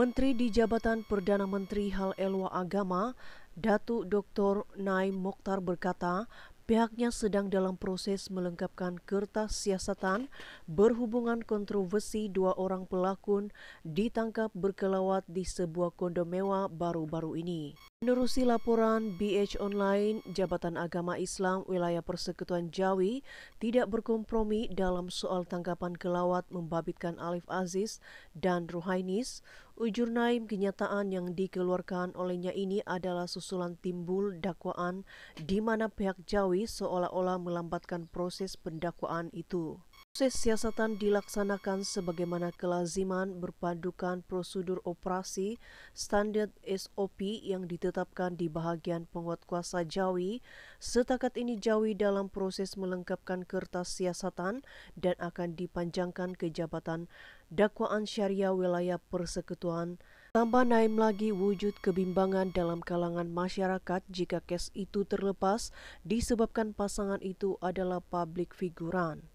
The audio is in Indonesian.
Menteri di jabatan Perdana Menteri Hal Elwa Agama, Datuk Dr. Naim Mokhtar berkata, pihaknya sedang dalam proses melengkapkan kertas siasatan berhubungan kontroversi dua orang pelakon ditangkap berkelawat di sebuah kondomewa mewah baru-baru ini. Menerusi laporan BH Online, Jabatan Agama Islam Wilayah Persekutuan Jawi tidak berkompromi dalam soal tanggapan kelawat membabitkan Alif Aziz dan Ruhainis. Ujur Naim kenyataan yang dikeluarkan olehnya ini adalah susulan timbul dakwaan di mana pihak Jawi seolah-olah melambatkan proses pendakwaan itu. Proses siasatan dilaksanakan sebagaimana kelaziman berpadukan prosedur operasi standar SOP yang ditetapkan di bahagian penguatkuasa Jawi. Setakat ini Jawi dalam proses melengkapkan kertas siasatan dan akan dipanjangkan ke jabatan dakwaan syariah wilayah persekutuan. Tambah naim lagi wujud kebimbangan dalam kalangan masyarakat jika kes itu terlepas disebabkan pasangan itu adalah publik figuran.